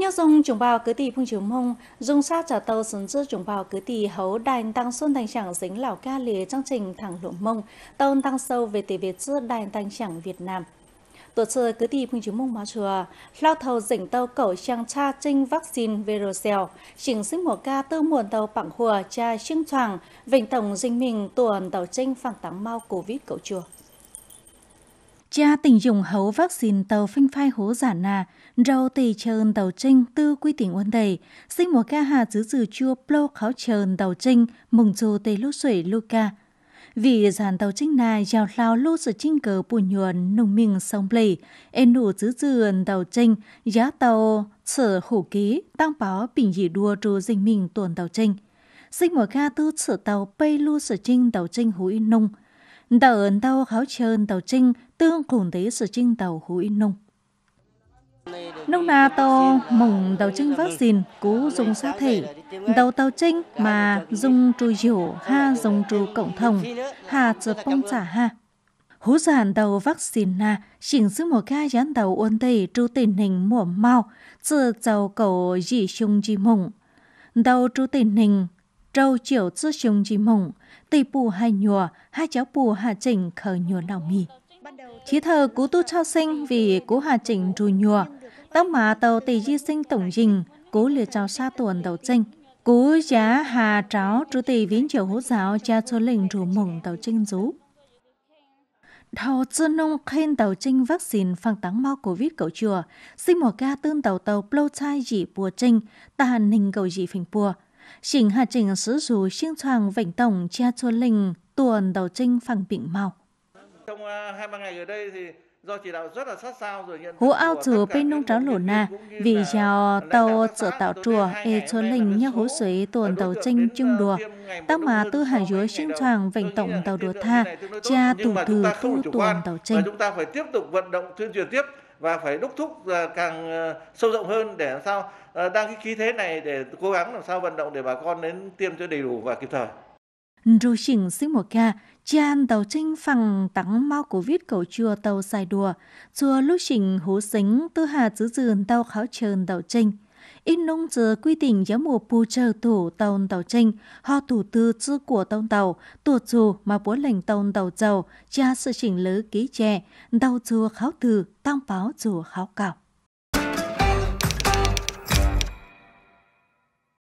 Nhưng dùng chúng vào cứ tì phương chiếu mông, dùng sao trả tàu sấn dư chúng vào cứ tì hấu đàn tăng xuân thành chẳng dính lão ca lìa trong trình thẳng lộ mông, tàu tăng sâu về tỷ Việt dư đàn tăng chẳng Việt Nam. Tổ chức cứ tì phương chiếu mông mà chùa, lao thầu dỉnh tàu cẩu trang cha trinh vaccine Verocell, chỉnh sinh mùa ca tư muộn tàu bằng hùa cha chiêng choàng, vịnh tổng dinh mình tuần tàu trinh phản tắng mau covid cậu chùa. Cha tình dùng hấu vaccine tàu phanh phai hố giả nà, rau tì trơn tàu trinh tư quy tỉnh quân đầy, sinh một ca hà dữ dừ chua plô kháo trơn tàu trinh mừng dù tê lũ sủy lũ ca. Vì giàn tàu trinh nà giàu lao lô sự trinh cờ bù nhuần nùng mình sông bì, ên đủ dữ dừ tàu trinh, giá tàu sở hủ ký, tăng báo bình dị đua trù dinh mình tuần tàu trinh. Sinh một ca tư sở tàu bây lô sự trinh tàu trinh hữu nông, tàu ơn tàu kháo trơn tàu trinh tương cùng tế sự trinh tàu hủi nung Nông na to mùng đầu trinh xin cú dùng xác thể đầu tàu trinh mà dùng trù hiểu ha dùng trù cộng thông hà chợt bông trả ha hú giàn đầu xin na chỉnh sư một ca gián đầu ôn tề trù tình hình mùa mau chợ giàu cầu dị chung dị mùng đầu trù tình hình trâu chiều chứ chung chỉ mộng, tì bù hai nhùa, hai cháu bù hà trình khờ nhùa nào mì. Chí thờ cú tu cho sinh vì cú hà trình rù nhùa, tóc mà tàu tì di sinh tổng dình, cú lừa cháu xa tuần đầu chinh. Cú giá hà tráo trú tì viễn chiều hữu giáo cha cho lình rù mộng tàu trinh rú. Thầu chân nông khen tàu trinh vaccine phòng tăng mau covid cầu chùa, sinh một ca tương tàu tàu plâu chai dị bùa trinh, tà hình cầu dị phình bùa, chỉnh Hà Trình sử dù sinh choàng vảnh tổng cha chua linh tuần đầu trinh phẳng bệnh mọc. Trong à, hai ba ngày ở đây thì do chỉ đạo rất là sát sao rồi nhận hố ao chùa bên nông tráo lổ na vì giàu à, tàu chợ tạo chùa e chốn linh nhớ hố suối tuần tàu trinh chung đùa tăng mà tư hải dứa sinh choàng vành tổng tàu đùa tha cha tù thừa tu tuần tàu trinh chúng ta phải tiếp tục vận động tuyên truyền tiếp và phải đúc thúc càng ờ, sâu rộng hơn để làm sao ờ, đang cái khí thế này để cố gắng làm sao vận động để bà con đến tiêm cho đầy đủ và kịp thời. Rồi xỉnh sinh một ca, chàng tàu trinh phẳng tắng mau covid cầu chùa tàu xài đùa, chùa lúc xỉnh hú xính tư hà giữ dườn tàu kháo trơn tàu trinh in nông giờ quy định giá mùa bù chờ thủ tàu tàu tranh, ho thủ tư chư của tàu tàu, tù dù mà bố lệnh tàu tàu giàu, cha sự chỉnh lứ ký trẻ, tàu dù kháo từ, tăng báo dù kháo cào.